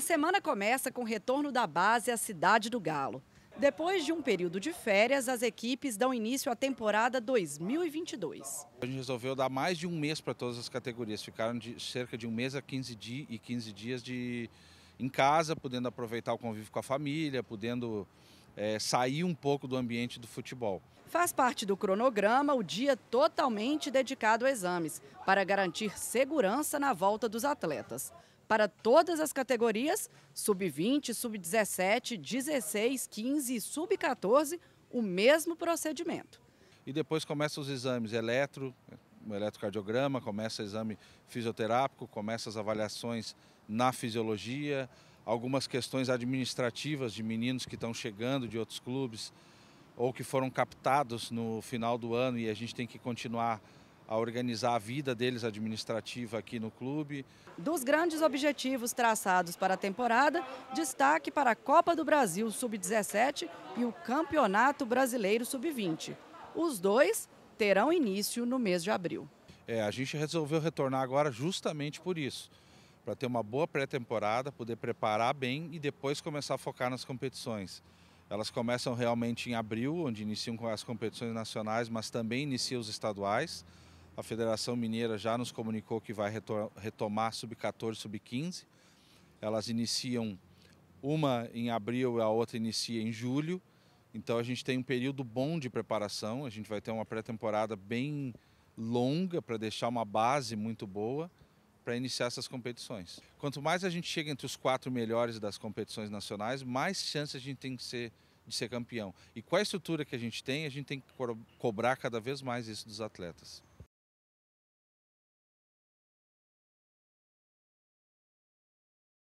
A semana começa com o retorno da base à Cidade do Galo. Depois de um período de férias, as equipes dão início à temporada 2022. A gente resolveu dar mais de um mês para todas as categorias. Ficaram de cerca de um mês a 15 dias e 15 dias de em casa, podendo aproveitar o convívio com a família, podendo é, sair um pouco do ambiente do futebol. Faz parte do cronograma o dia totalmente dedicado a exames, para garantir segurança na volta dos atletas para todas as categorias, sub-20, sub-17, 16, 15 e sub-14, o mesmo procedimento. E depois começam os exames eletro, um eletrocardiograma, começa o exame fisioterápico, começa as avaliações na fisiologia, algumas questões administrativas de meninos que estão chegando de outros clubes ou que foram captados no final do ano e a gente tem que continuar a organizar a vida deles administrativa aqui no clube. Dos grandes objetivos traçados para a temporada, destaque para a Copa do Brasil Sub-17 e o Campeonato Brasileiro Sub-20. Os dois terão início no mês de abril. É, a gente resolveu retornar agora justamente por isso para ter uma boa pré-temporada, poder preparar bem e depois começar a focar nas competições. Elas começam realmente em abril, onde iniciam com as competições nacionais, mas também iniciam os estaduais. A Federação Mineira já nos comunicou que vai retomar sub-14, sub-15. Elas iniciam uma em abril e a outra inicia em julho. Então a gente tem um período bom de preparação, a gente vai ter uma pré-temporada bem longa para deixar uma base muito boa para iniciar essas competições. Quanto mais a gente chega entre os quatro melhores das competições nacionais, mais chance a gente tem de ser, de ser campeão. E com a estrutura que a gente tem, a gente tem que cobrar cada vez mais isso dos atletas.